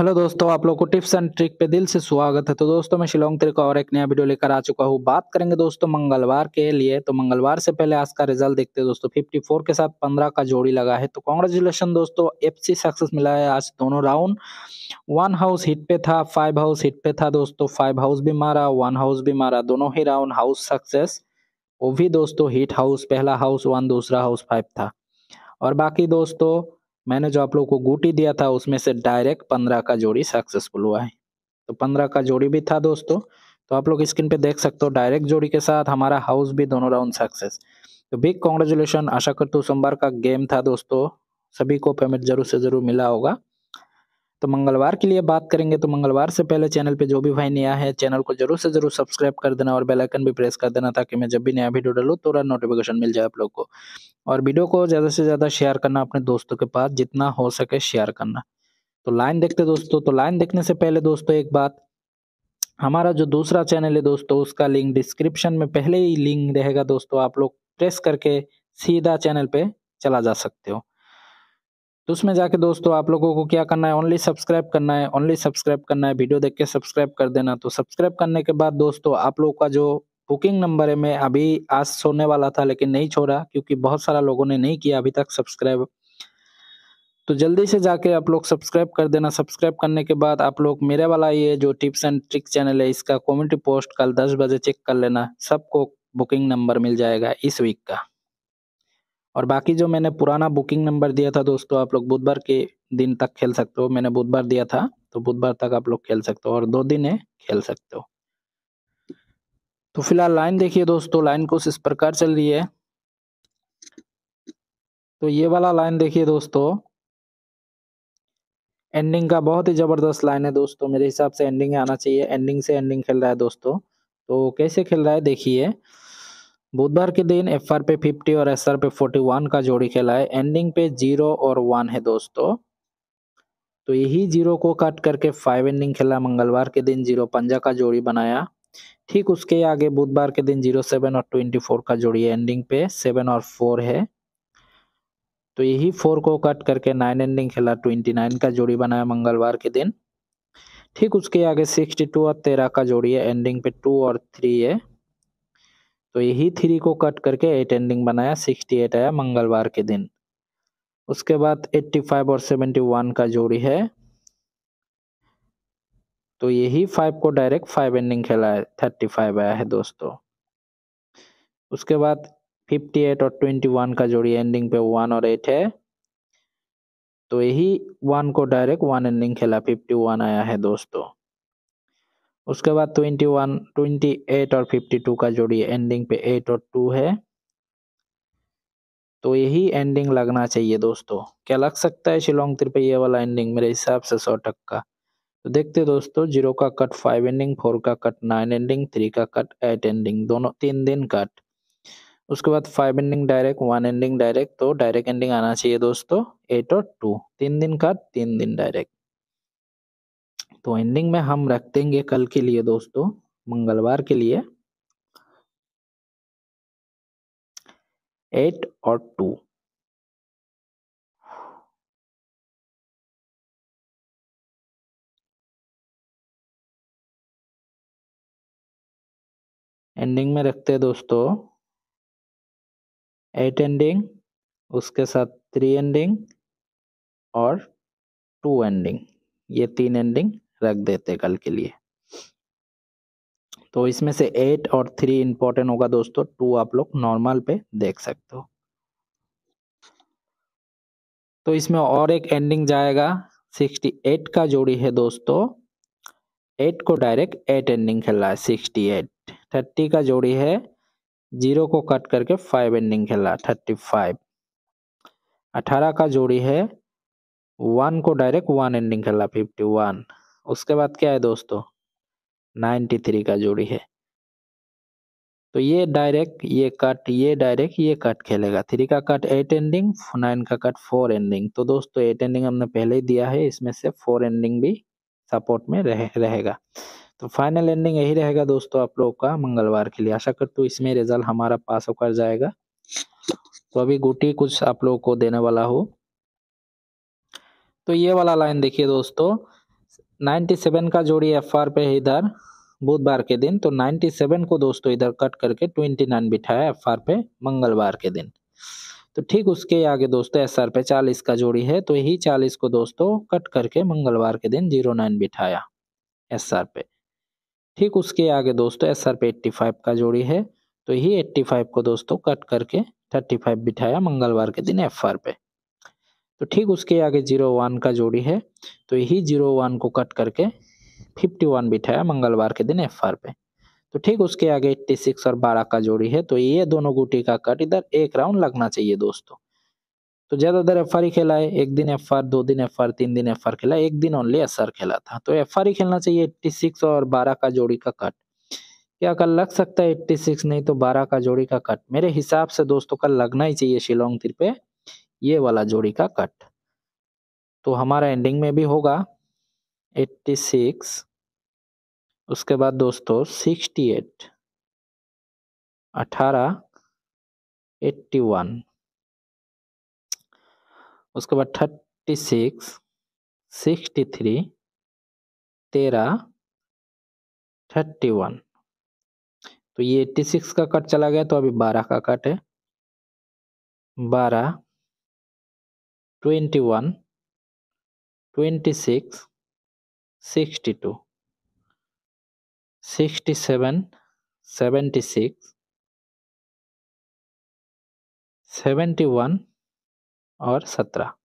hello दोस्तों आप लोग को टिप्स एंड ट्रिक पे दिल से स्वागत है तो दोस्तों मैं शिलोंग तेरे और एक नया वीडियो लेकर आ चुका हूँ बात करेंगे दोस्तों मंगलवार के लिए तो मंगलवार से पहले आज का रिजल्ट देखते हैं दोस्तों 54 के साथ 15 का जोड़ी लगा है तो कॉन्ग्रेचुलेसन दोस्तों एफसी सक्सेस मिला है आज दोनों राउंड वन हाउस हिट पे था फाइव हाउस हिट पे था दोस्तों फाइव हाउस भी मारा वन हाउस भी मारा दोनों ही राउंड हाउस सक्सेस वो भी दोस्तों हिट हाउस पहला हाउस वन दूसरा हाउस फाइव था और बाकी दोस्तों मैंने जो आप लोग को गुटी दिया था उसमें से डायरेक्ट पंद्रह का जोड़ी सक्सेसफुल हुआ है तो पंद्रह का जोड़ी भी था दोस्तों तो आप लोग स्क्रीन पे देख सकते हो डायरेक्ट जोड़ी के साथ हमारा हाउस भी दोनों राउंड सक्सेस तो बिग कॉन्ग्रेचुलेशन आशा करता हूँ सोमवार का गेम था दोस्तों सभी को पेमेंट जरूर से जरूर मिला होगा तो मंगलवार के लिए बात करेंगे तो मंगलवार से पहले चैनल पे जो भी भाई नया है चैनल को जरूर से जरूर सब्सक्राइब कर देना और बेल आइकन भी प्रेस कर देना ताकि मैं जब भी नया वीडियो डालूँ तुरंत नोटिफिकेशन मिल जाए आप लोग को और वीडियो को ज़्यादा से ज़्यादा शेयर करना अपने दोस्तों के पास जितना हो सके शेयर करना तो लाइन देखते दोस्तों तो लाइन देखने से पहले दोस्तों एक बात हमारा जो दूसरा चैनल है दोस्तों उसका लिंक डिस्क्रिप्शन में पहले ही लिंक रहेगा दोस्तों आप लोग प्रेस करके सीधा चैनल पे चला जा सकते हो तो उसमें जाके दोस्तों आप लोगों को क्या करना है ओनली सब्सक्राइब करना है ओनली सब्सक्राइब करना है वीडियो देख के सब्सक्राइब कर देना तो सब्सक्राइब करने के बाद दोस्तों आप लोग का जो बुकिंग नंबर है मैं अभी आज सोने वाला था लेकिन नहीं छोड़ा क्योंकि बहुत सारा लोगों ने नहीं किया अभी तक सब्सक्राइब तो जल्दी से जाके आप लोग सब्सक्राइब कर देना सब्सक्राइब करने के बाद आप लोग मेरे वाला ये जो टिप्स एंड ट्रिक चैनल है इसका कम्युनिटी पोस्ट कल दस बजे चेक कर लेना सबको बुकिंग नंबर मिल जाएगा इस वीक का और बाकी जो मैंने पुराना बुकिंग नंबर दिया था दोस्तों आप लोग बुधवार के दिन तक खेल सकते हो मैंने बुधवार दिया था तो बुधवार तक आप लोग खेल सकते हो और दो दिन है खेल सकते हो तो फिलहाल लाइन देखिए दोस्तों लाइन कुछ इस प्रकार चल रही है तो ये वाला लाइन देखिए दोस्तों एंडिंग का बहुत ही जबरदस्त लाइन है दोस्तों मेरे हिसाब से एंडिंग आना चाहिए एंडिंग से एंडिंग खेल रहा है दोस्तों तो कैसे खेल रहा है देखिए बुधवार के दिन एफ पे 50 और एस पे 41 का जोड़ी खेला है एंडिंग पे जीरो और वन है दोस्तों तो यही जीरो को कट करके फाइव एंडिंग खेला मंगलवार के दिन जीरो पंजा का जोड़ी बनाया ठीक उसके आगे बुधवार के दिन जीरो सेवन और ट्वेंटी फोर का जोड़ी एंडिंग पे सेवन और फोर है तो यही फोर को कट करके नाइन एंडिंग खेला ट्वेंटी नाइन का जोड़ी बनाया मंगलवार के दिन ठीक उसके आगे सिक्सटी टू और तेरह का जोड़ी है एंडिंग पे टू और थ्री है तो यही थ्री को कट करके एट एंडिंग बनाया सिक्सटी एट आया मंगलवार के दिन उसके बाद एट्टी फाइव और सेवेंटी वन का जोड़ी है तो यही फाइव को डायरेक्ट फाइव एंडिंग खेला है थर्टी फाइव आया है दोस्तों उसके बाद फिफ्टी एट और ट्वेंटी वन का जोड़ी एंडिंग पे वन और एट है तो यही वन को डायरेक्ट वन एंडिंग खेला फिफ्टी वन आया है दोस्तों उसके बाद ट्वेंटी वन ट्वेंटी एट और फिफ्टी टू का जोड़िए एंडिंग पे एट और टू है तो यही एंडिंग लगना चाहिए दोस्तों क्या लग सकता है शिलोंग त्रिपैया वाला एंडिंग मेरे हिसाब से सौ टक्का तो देखते दोस्तों जीरो का कट फाइव एंडिंग फोर का कट नाइन एंडिंग थ्री का कट एट एंडिंग दोनों तीन दिन कट उसके बाद five ending direct one ending direct तो डायरेक्ट एंडिंग आना चाहिए दोस्तों एट और टू तीन दिन कट तीन दिन डायरेक्ट तो एंडिंग में हम रख देंगे कल के लिए दोस्तों मंगलवार के लिए एट और टू एंडिंग में रखते हैं दोस्तों एट एंडिंग उसके साथ थ्री एंडिंग और टू एंडिंग ये तीन एंडिंग रख देते कल के लिए तो इसमें से एट और थ्री इंपॉर्टेंट होगा दोस्तों टू आप लोग नॉर्मल पे देख सकते हो तो इसमें और एक एंडिंग जाएगा सिक्सटी एट का जोड़ी है दोस्तों एट को डायरेक्ट एट एंडिंग खेल रहा है सिक्सटी एट थर्टी का जोड़ी है जीरो को कट करके फाइव एंडिंग खेल रहा है थर्टी फाइव अठारह का जोड़ी है वन को डायरेक्ट वन एंडिंग खेल रहा है फिफ्टी वन उसके बाद क्या है दोस्तों 93 थ्री का जोड़ी है तो ये डायरेक्ट ये कट ये डायरेक्ट ये कट खेलेगा थ्री का कट एट एंडिंग नाइन का कट फोर एंडिंग तो दोस्तों एट एंडिंग हमने पहले ही दिया है इसमें से फोर एंडिंग भी सपोर्ट में रह, रहेगा तो फाइनल एंडिंग यही रहेगा दोस्तों आप लोगों का मंगलवार के लिए आशा करता हूँ इसमें रिजल्ट हमारा पास होकर जाएगा तो अभी गुटी कुछ आप लोगों को देने वाला हो तो ये वाला लाइन देखिए दोस्तों 97 का जोड़ी एफ आर पे है इधर बुधवार के दिन तो 97 को दोस्तों इधर कट करके 29 बिठाया एफ आर पे मंगलवार के दिन तो ठीक उसके आगे दोस्तों एस आर पे चालीस का जोड़ी है तो यही चालीस को दोस्तों कट करके मंगलवार के दिन जीरो नाइन बिठाया एस आर पे ठीक उसके आगे दोस्तों एस आर पे एट्टी फाइव का जोड़ी है तो यही एट्टी फाइव को दोस्तों कट करके थर्टी फाइव बिठाया मंगलवार के दिन एफ आर पे तो ठीक उसके आगे जीरो वन का जोड़ी है तो यही जीरो वन को कट करके फिफ्टी वन बिठाया मंगलवार के दिन एफ आर पे तो ठीक उसके आगे एट्टी सिक्स और बारह का जोड़ी है तो ये दोनों गुटी का कट इधर एक राउंड लगना चाहिए दोस्तों तो ज्यादातर एफ आर ही खेला है एक दिन एफ आर दो दिन एफ आर तीन दिन एफ आर खेला एक दिन ओनली एस आर खेला था तो एफ आर ही खेलना चाहिए एट्टी सिक्स और बारह का जोड़ी का कट क्या कल लग सकता है एट्टी सिक्स नहीं तो बारह का जोड़ी का कट मेरे हिसाब से दोस्तों कल लगना ही चाहिए शिलोंग तिर पे ये वाला जोड़ी का कट तो हमारा एंडिंग में भी होगा 86 उसके बाद दोस्तों 68 एट अठारह उसके बाद 36 63 13 31 तो ये 86 का कट चला गया तो अभी 12 का कट है 12 twenty twenty one six sixty two sixty 26 seventy six seventy one और सत्रह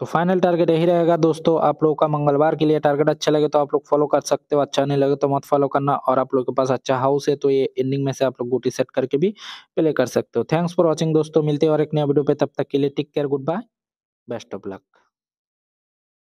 तो फाइनल टारगेट यही रहेगा दोस्तों आप लोगों का मंगलवार के लिए टारगेट अच्छा लगे तो आप लोग फॉलो कर सकते हो अच्छा नहीं लगे तो मत फॉलो करना और आप लोग के पास अच्छा हाउस है तो ये एंडिंग में से आप लोग गोटी सेट करके भी प्ले कर सकते हो थैंक्स फॉर वॉचिंग दोस्तों मिलते हैं और एक नया वीडियो पे तब तक के लिए take care goodbye best of luck